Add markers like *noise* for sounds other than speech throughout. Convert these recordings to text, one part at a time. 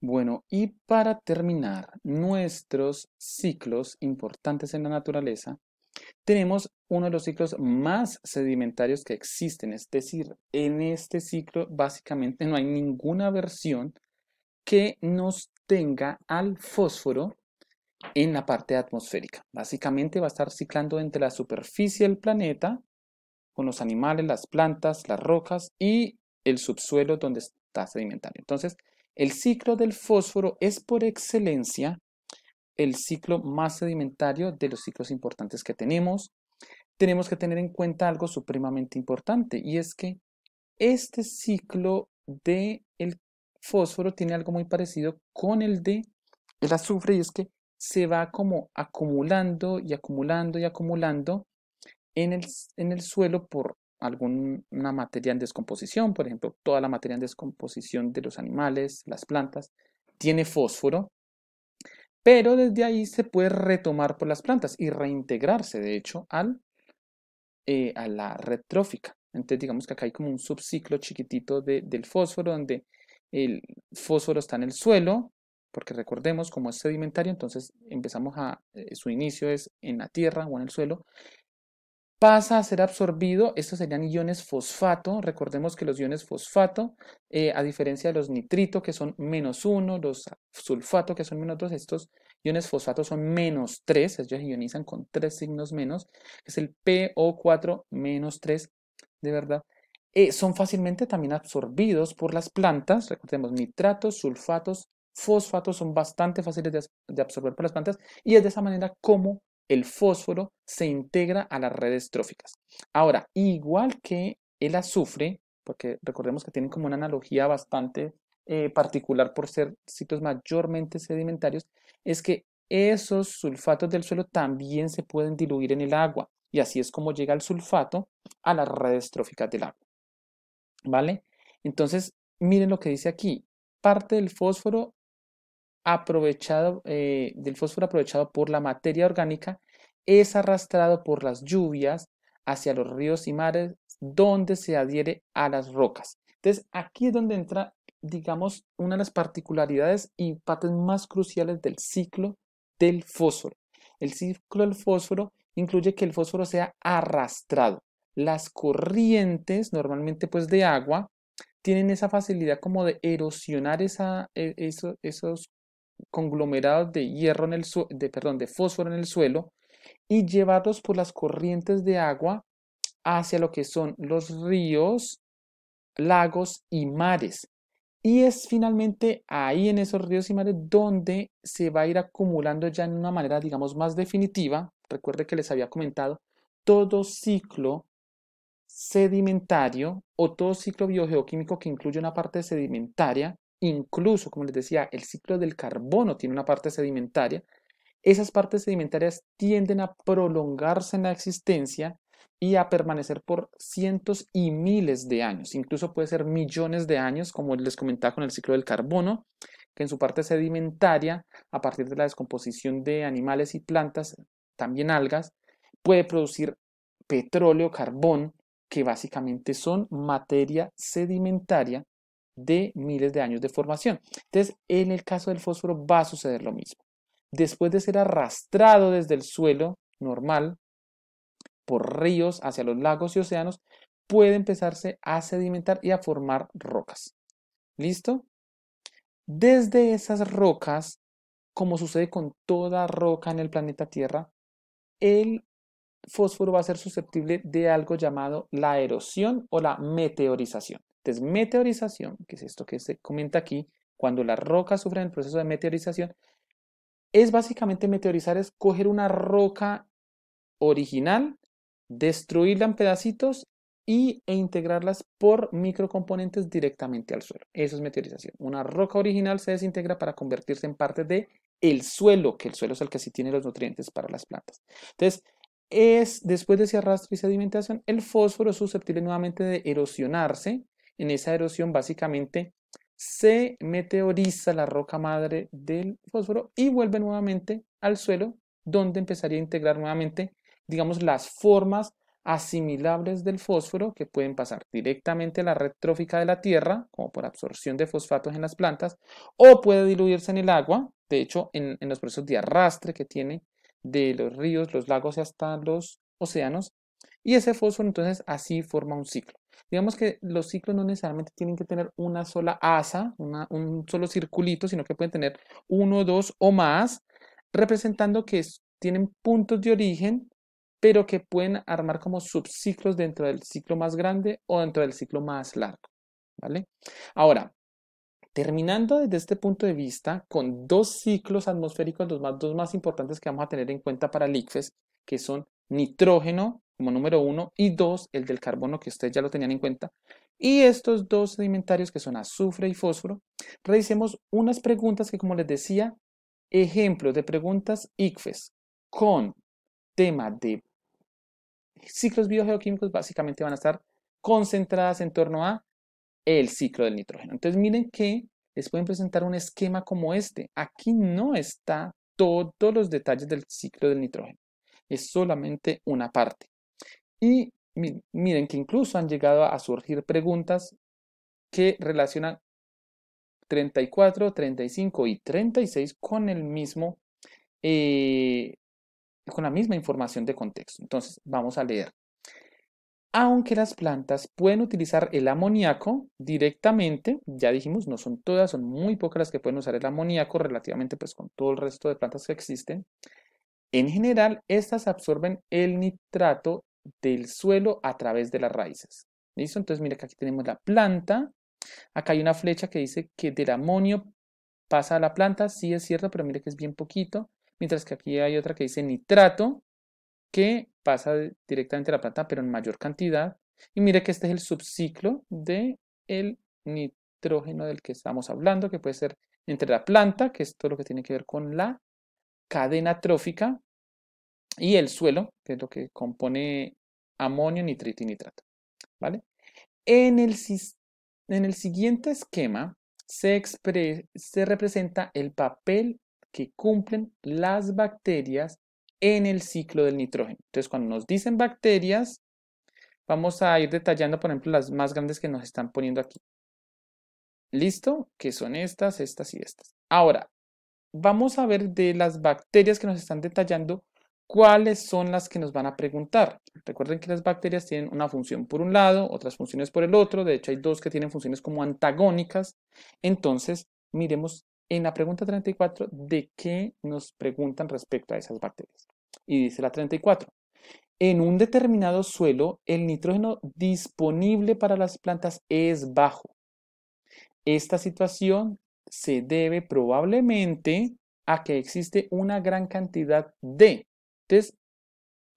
Bueno, y para terminar nuestros ciclos importantes en la naturaleza, tenemos uno de los ciclos más sedimentarios que existen, es decir, en este ciclo básicamente *laughs* no hay ninguna versión que nos tenga al fósforo en la parte atmosférica. Básicamente va a estar ciclando entre la superficie del planeta, con los animales, las plantas, las rocas y el subsuelo donde está sedimentario. Entonces, el ciclo del fósforo es por excelencia el ciclo más sedimentario de los ciclos importantes que tenemos. Tenemos que tener en cuenta algo supremamente importante y es que este ciclo del el fósforo tiene algo muy parecido con el de el azufre y es que se va como acumulando y acumulando y acumulando en el suelo por alguna materia en descomposición, por ejemplo, toda la materia en descomposición de los animales, las plantas, tiene fósforo, pero desde ahí se puede retomar por las plantas y reintegrarse, de hecho, al, eh, a la red trófica. Entonces, digamos que acá hay como un subciclo chiquitito del fósforo, donde el fósforo está en el suelo, porque recordemos, como es sedimentario, entonces empezamos a, eh, su inicio es en la tierra o en el suelo, pasa a ser absorbido, estos serían iones fosfato, recordemos que los iones fosfato, eh, a diferencia de los nitrito que son menos uno, los sulfato que son menos 2, estos iones fosfato son menos 3, ellos ionizan con tres signos menos, es el PO4 menos 3, de verdad. Eh, son fácilmente también absorbidos por las plantas, recordemos nitratos, sulfatos, fosfatos son bastante fáciles de, de absorber por las plantas y es de esa manera como el fósforo se integra a las redes tróficas. Ahora, igual que el azufre, porque recordemos que tienen como una analogía bastante eh, particular por ser sitios mayormente sedimentarios, es que esos sulfatos del suelo también se pueden diluir en el agua y así es como llega el sulfato a las redes tróficas del agua. ¿Vale? Entonces, miren lo que dice aquí. Parte del fósforo aprovechado, eh, del fósforo aprovechado por la materia orgánica es arrastrado por las lluvias hacia los ríos y mares donde se adhiere a las rocas. Entonces, aquí es donde entra, digamos, una de las particularidades y partes más cruciales del ciclo del fósforo. El ciclo del fósforo incluye que el fósforo sea arrastrado. Las corrientes, normalmente pues de agua, tienen esa facilidad como de erosionar esa, e, esos conglomerados de hierro en el de, perdón, de fósforo en el suelo y llevarlos por las corrientes de agua hacia lo que son los ríos, lagos y mares. Y es finalmente ahí en esos ríos y mares donde se va a ir acumulando ya en una manera, digamos, más definitiva. Recuerde que les había comentado, todo ciclo sedimentario o todo ciclo biogeoquímico que incluye una parte sedimentaria incluso, como les decía, el ciclo del carbono tiene una parte sedimentaria, esas partes sedimentarias tienden a prolongarse en la existencia y a permanecer por cientos y miles de años, incluso puede ser millones de años, como les comentaba con el ciclo del carbono, que en su parte sedimentaria, a partir de la descomposición de animales y plantas, también algas, puede producir petróleo, carbón, que básicamente son materia sedimentaria de miles de años de formación. Entonces, en el caso del fósforo va a suceder lo mismo. Después de ser arrastrado desde el suelo normal por ríos hacia los lagos y océanos, puede empezarse a sedimentar y a formar rocas. ¿Listo? Desde esas rocas, como sucede con toda roca en el planeta Tierra, el fósforo va a ser susceptible de algo llamado la erosión o la meteorización. Entonces, meteorización, que es esto que se comenta aquí, cuando la roca sufren el proceso de meteorización, es básicamente meteorizar, es coger una roca original, destruirla en pedacitos y, e integrarlas por microcomponentes directamente al suelo. Eso es meteorización. Una roca original se desintegra para convertirse en parte de suelo, que el suelo es el que sí tiene los nutrientes para las plantas. Entonces, es después de ese arrastre y sedimentación, el fósforo es susceptible nuevamente de erosionarse en esa erosión básicamente se meteoriza la roca madre del fósforo y vuelve nuevamente al suelo donde empezaría a integrar nuevamente, digamos, las formas asimilables del fósforo que pueden pasar directamente a la red trófica de la tierra, como por absorción de fosfatos en las plantas, o puede diluirse en el agua, de hecho, en, los procesos de arrastre que tiene de los ríos, los lagos y hasta los océanos, y ese fósforo entonces así forma un ciclo. Digamos que los ciclos no necesariamente tienen que tener una sola asa, un solo circulito, sino que pueden tener uno, dos o más, representando que tienen puntos de origen, pero que pueden armar como subciclos dentro del ciclo más grande o dentro del ciclo más largo. ¿Vale? Ahora, terminando desde este punto de vista, con dos ciclos atmosféricos, los dos más importantes que vamos a tener en cuenta para el ICFES, que son nitrógeno como número uno, y dos, el del carbono, que ustedes ya lo tenían en cuenta. Y estos dos sedimentarios, que son azufre y fósforo, realicemos unas preguntas que, como les decía, ejemplos de preguntas ICFES con tema de ciclos biogeoquímicos básicamente van a estar concentradas en torno a el ciclo del nitrógeno. Entonces miren que les pueden presentar un esquema como este. Aquí no está todos los detalles del ciclo del nitrógeno. Es solamente una parte. Y miren que incluso han llegado a surgir preguntas que relacionan 34, 35 y 36 con el mismo, eh, con la misma información de contexto. Entonces, vamos a leer. Aunque las plantas pueden utilizar el amoníaco directamente, ya dijimos, no son todas, son muy pocas las que pueden usar el amoníaco relativamente pues con todo el resto de plantas que existen. En general, estas absorben el nitrato del suelo a través de las raíces. ¿Listo? Entonces mira que aquí tenemos la planta. Acá hay una flecha que dice que del amonio pasa a la planta. Sí es cierto, pero mira que es bien poquito. Mientras que aquí hay otra que dice nitrato, que pasa directamente a la planta, pero en mayor cantidad. Y mire que este es el subciclo del el nitrógeno del que estamos hablando, que puede ser entre la planta, que es todo lo que tiene que ver con la cadena trófica, y el suelo, que es lo que compone amonio, nitrito y nitrato. ¿Vale? En el, en el siguiente esquema se, se representa el papel que cumplen las bacterias en el ciclo del nitrógeno. Entonces, cuando nos dicen bacterias, vamos a ir detallando, por ejemplo, las más grandes que nos están poniendo aquí. ¿Listo? Que son estas, estas y estas. Ahora, vamos a ver de las bacterias que nos están detallando cuáles son las que nos van a preguntar. Recuerden que las bacterias tienen una función por un lado, otras funciones por el otro, de hecho hay dos que tienen funciones como antagónicas. Entonces, miremos en la pregunta 34 de qué nos preguntan respecto a esas bacterias. Y dice la 34. En un determinado suelo, el nitrógeno disponible para las plantas es bajo. Esta situación se debe probablemente a que existe una gran cantidad de entonces,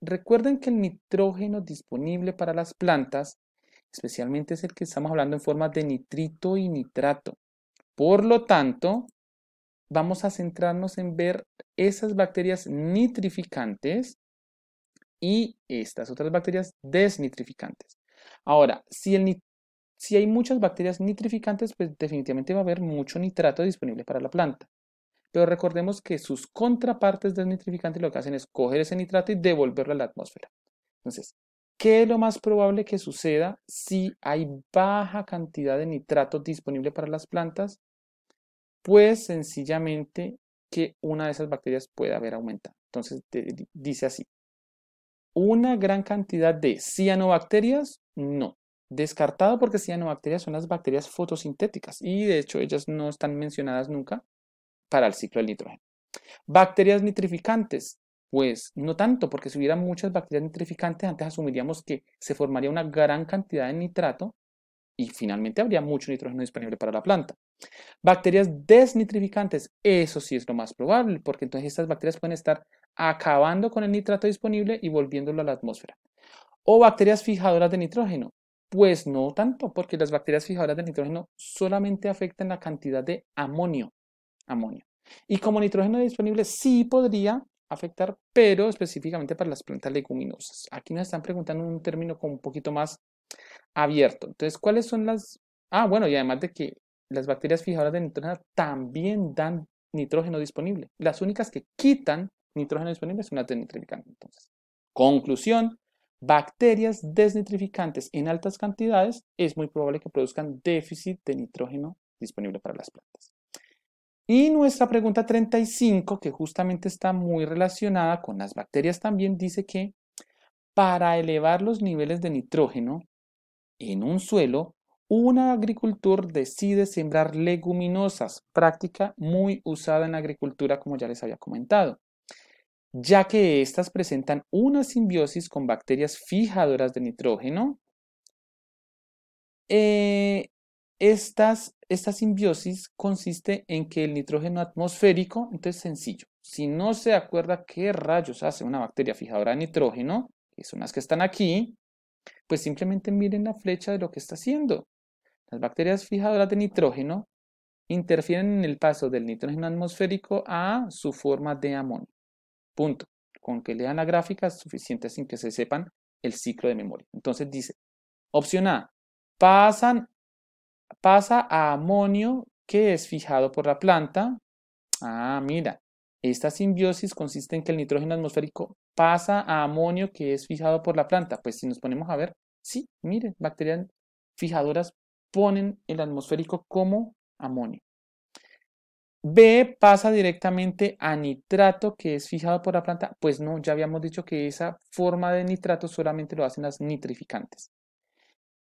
recuerden que el nitrógeno disponible para las plantas, especialmente es el que estamos hablando en forma de nitrito y nitrato. Por lo tanto, vamos a centrarnos en ver esas bacterias nitrificantes y estas otras bacterias desnitrificantes. Ahora, si, si hay muchas bacterias nitrificantes, pues definitivamente va a haber mucho nitrato disponible para la planta. Pero recordemos que sus contrapartes desnitrificantes lo que hacen es coger ese nitrato y devolverlo a la atmósfera. Entonces, ¿qué es lo más probable que suceda si hay baja cantidad de nitrato disponible para las plantas? Pues sencillamente que una de esas bacterias pueda haber aumentado. Entonces, dice así. Una gran cantidad de cianobacterias, no. Descartado porque cianobacterias son las bacterias fotosintéticas y de hecho ellas no están mencionadas nunca para el ciclo del nitrógeno. Bacterias nitrificantes, pues no tanto, porque si hubiera muchas bacterias nitrificantes, antes asumiríamos que se formaría una gran cantidad de nitrato y finalmente habría mucho nitrógeno disponible para la planta. Bacterias desnitrificantes, eso sí es lo más probable, porque entonces estas bacterias pueden estar acabando con el nitrato disponible y volviéndolo a la atmósfera. O bacterias fijadoras de nitrógeno, pues no tanto, porque las bacterias fijadoras de nitrógeno solamente afectan la cantidad de amonio amonio. Y como nitrógeno disponible sí podría afectar, pero específicamente para las plantas leguminosas. Aquí nos están preguntando un término con un poquito más abierto. Entonces, ¿cuáles son las... Ah, bueno, y además de que las bacterias fijadoras de nitrógeno también dan nitrógeno disponible. Las únicas que quitan nitrógeno disponible son las desnitrificantes. Entonces, conclusión, bacterias desnitrificantes en altas cantidades es muy probable que produzcan déficit de nitrógeno disponible para las plantas. Y nuestra pregunta 35, que justamente está muy relacionada con las bacterias también, dice que para elevar los niveles de nitrógeno en un suelo, un agricultor decide sembrar leguminosas, práctica muy usada en la agricultura, como ya les había comentado, ya que éstas presentan una simbiosis con bacterias fijadoras de nitrógeno, eh, estas, esta simbiosis consiste en que el nitrógeno atmosférico, entonces sencillo, si no se acuerda qué rayos hace una bacteria fijadora de nitrógeno, que son las que están aquí, pues simplemente miren la flecha de lo que está haciendo. Las bacterias fijadoras de nitrógeno interfieren en el paso del nitrógeno atmosférico a su forma de amonio. Punto. Con que lean la gráfica es suficiente sin que se sepan el ciclo de memoria. Entonces dice, opción A, pasan pasa a amonio que es fijado por la planta. Ah, mira, esta simbiosis consiste en que el nitrógeno atmosférico pasa a amonio que es fijado por la planta. Pues si nos ponemos a ver, sí, miren, bacterias fijadoras ponen el atmosférico como amonio. B pasa directamente a nitrato que es fijado por la planta. Pues no, ya habíamos dicho que esa forma de nitrato solamente lo hacen las nitrificantes.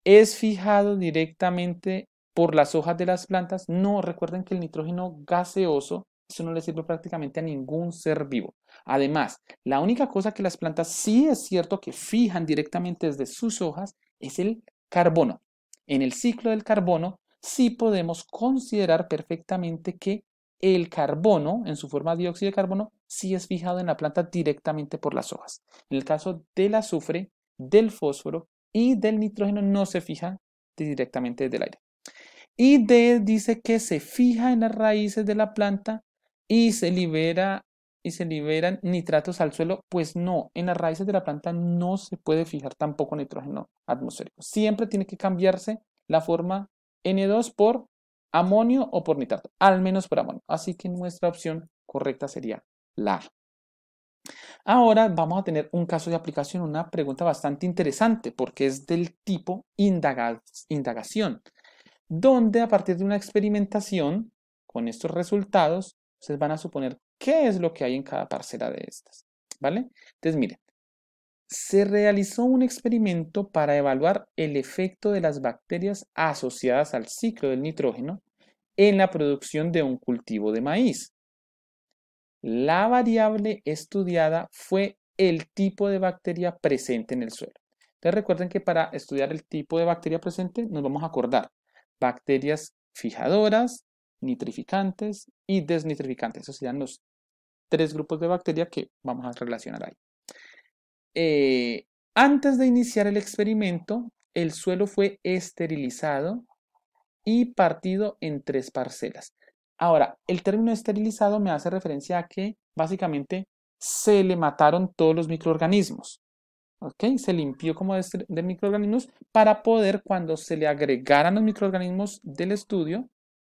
Es fijado directamente por las hojas de las plantas. No, recuerden que el nitrógeno gaseoso, eso no le sirve prácticamente a ningún ser vivo. Además, la única cosa que las plantas sí es cierto que fijan directamente desde sus hojas es el carbono. En el ciclo del carbono, sí podemos considerar perfectamente que el carbono, en su forma de dióxido de carbono, sí es fijado en la planta directamente por las hojas. En el caso del azufre, del fósforo y del nitrógeno no se fijan directamente desde el aire. Y D dice que se fija en las raíces de la planta y se libera y se liberan nitratos al suelo, pues no, en las raíces de la planta no se puede fijar tampoco nitrógeno atmosférico. Siempre tiene que cambiarse la forma N2 por amonio o por nitrato, al menos por amonio. Así que nuestra opción correcta sería la Ahora vamos a tener un caso de aplicación, una pregunta bastante interesante porque es del tipo indagación donde a partir de una experimentación con estos resultados, ustedes van a suponer qué es lo que hay en cada parcela de estas. ¿Vale? Entonces, miren, se realizó un experimento para evaluar el efecto de las bacterias asociadas al ciclo del nitrógeno en la producción de un cultivo de maíz. La variable estudiada fue el tipo de bacteria presente en el suelo. Entonces recuerden que para estudiar el tipo de bacteria presente nos vamos a acordar bacterias fijadoras, nitrificantes y desnitrificantes. Esos serían los tres grupos de bacterias que vamos a relacionar ahí. Eh, antes de iniciar el experimento, el suelo fue esterilizado y partido en tres parcelas. Ahora, el término esterilizado me hace referencia a que básicamente se le mataron todos los microorganismos. ¿ok? Se limpió como de, microorganismos para poder cuando se le agregaran los microorganismos del estudio,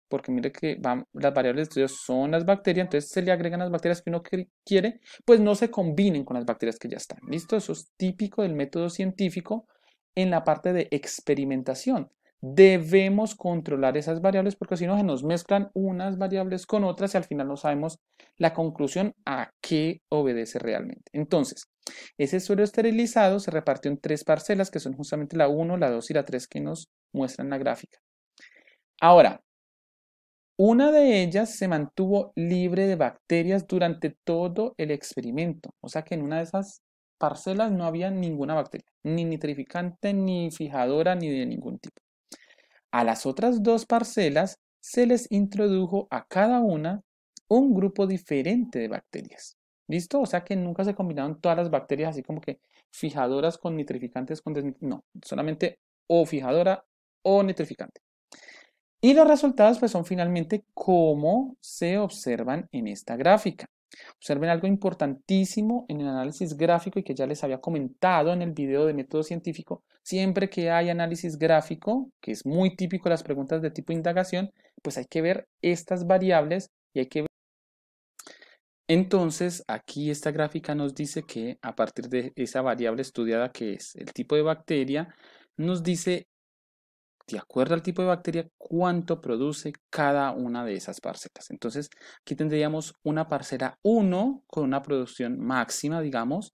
porque mire que las variables de estudio son las bacterias, entonces se le agregan las bacterias que uno quiere, pues no se combinen con las bacterias que ya están. ¿Listo? Eso es típico del método científico en la parte de experimentación. Debemos controlar esas variables porque si no se nos mezclan unas variables con otras y al final no sabemos la conclusión a qué obedece realmente. Entonces, ese suelo esterilizado se repartió en tres parcelas, que son justamente la 1, la 2 y la 3 que nos muestran la gráfica. Ahora, una de ellas se mantuvo libre de bacterias durante todo el experimento, o sea que en una de esas parcelas no había ninguna bacteria, ni nitrificante, ni fijadora, ni de ningún tipo. A las otras dos parcelas se les introdujo a cada una un grupo diferente de bacterias. ¿Listo? O sea que nunca se combinaron todas las bacterias así como que fijadoras con nitrificantes, con No, solamente o fijadora o nitrificante. Y los resultados pues son finalmente cómo se observan en esta gráfica. Observen algo importantísimo en el análisis gráfico y que ya les había comentado en el video de método científico. Siempre que hay análisis gráfico, que es muy típico las preguntas de tipo indagación, pues hay que ver estas variables y hay que ver entonces, aquí esta gráfica nos dice que a partir de esa variable estudiada que es el tipo de bacteria, nos dice, de acuerdo al tipo de bacteria, cuánto produce cada una de esas parcelas. Entonces, aquí tendríamos una parcela 1 con una producción máxima, digamos,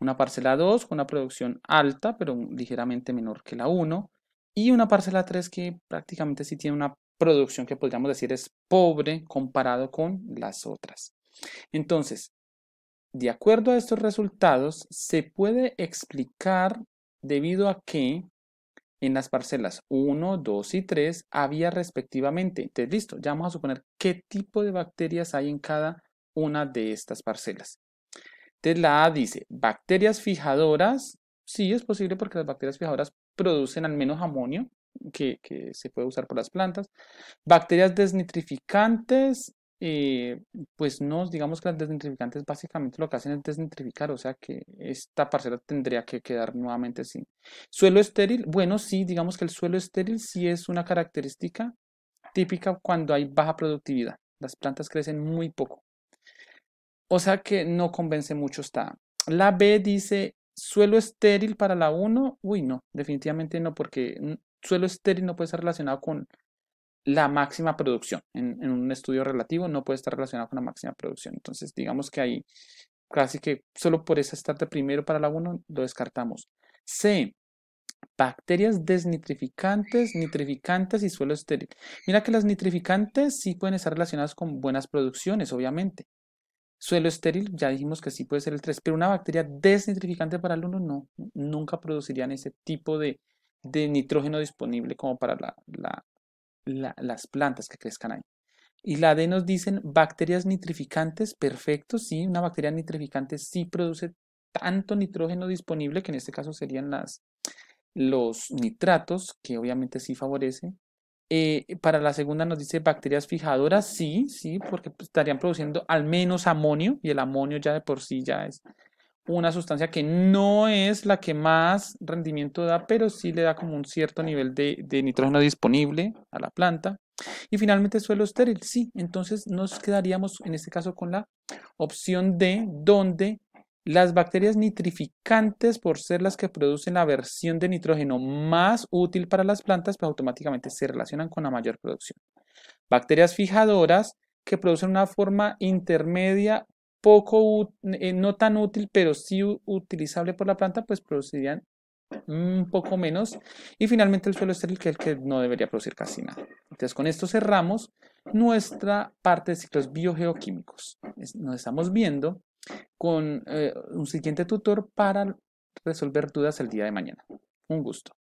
una parcela 2 con una producción alta, pero ligeramente menor que la 1, y una parcela 3 que prácticamente sí tiene una producción que podríamos decir es pobre comparado con las otras. Entonces, de acuerdo a estos resultados, se puede explicar debido a que en las parcelas 1, 2 y 3 había respectivamente. Entonces, listo, ya vamos a suponer qué tipo de bacterias hay en cada una de estas parcelas. Entonces, la A dice, bacterias fijadoras, sí es posible porque las bacterias fijadoras producen al menos amonio, que, que se puede usar por las plantas. Bacterias desnitrificantes, eh, pues no, digamos que las desnitrificantes básicamente lo que hacen es desnitrificar, o sea que esta parcela tendría que quedar nuevamente sin. Suelo estéril, bueno, sí, digamos que el suelo estéril sí es una característica típica cuando hay baja productividad. Las plantas crecen muy poco. O sea que no convence mucho esta. La B dice suelo estéril para la 1. Uy, no, definitivamente no, porque suelo estéril no puede estar relacionado con la máxima producción. En, un estudio relativo no puede estar relacionado con la máxima producción. Entonces, digamos que ahí casi que solo por esa estar primero para la 1 lo descartamos. C. Bacterias desnitrificantes, nitrificantes y suelo estéril. Mira que las nitrificantes sí pueden estar relacionadas con buenas producciones, obviamente. Suelo estéril, ya dijimos que sí puede ser el 3, pero una bacteria desnitrificante para el 1 no, nunca producirían ese tipo de, de nitrógeno disponible como para la, las plantas que crezcan ahí. Y la D nos dicen bacterias nitrificantes, perfecto, sí, una bacteria nitrificante sí produce tanto nitrógeno disponible, que en este caso serían las, los nitratos, que obviamente sí favorece. Eh, para la segunda nos dice bacterias fijadoras, sí, sí, porque pues, estarían produciendo al menos amonio, y el amonio ya de por sí ya es una sustancia que no es la que más rendimiento da, pero sí le da como un cierto nivel de, nitrógeno disponible a la planta. Y finalmente suelo estéril, sí. Entonces nos quedaríamos en este caso con la opción D, donde las bacterias nitrificantes, por ser las que producen la versión de nitrógeno más útil para las plantas, pues automáticamente se relacionan con la mayor producción. Bacterias fijadoras que producen una forma intermedia poco, eh, no tan útil, pero sí utilizable por la planta, pues producirían un poco menos. Y finalmente el suelo estéril, que es el que no debería producir casi nada. Entonces, con esto cerramos nuestra parte de ciclos biogeoquímicos. Nos estamos viendo con eh, un siguiente tutor para resolver dudas el día de mañana. Un gusto.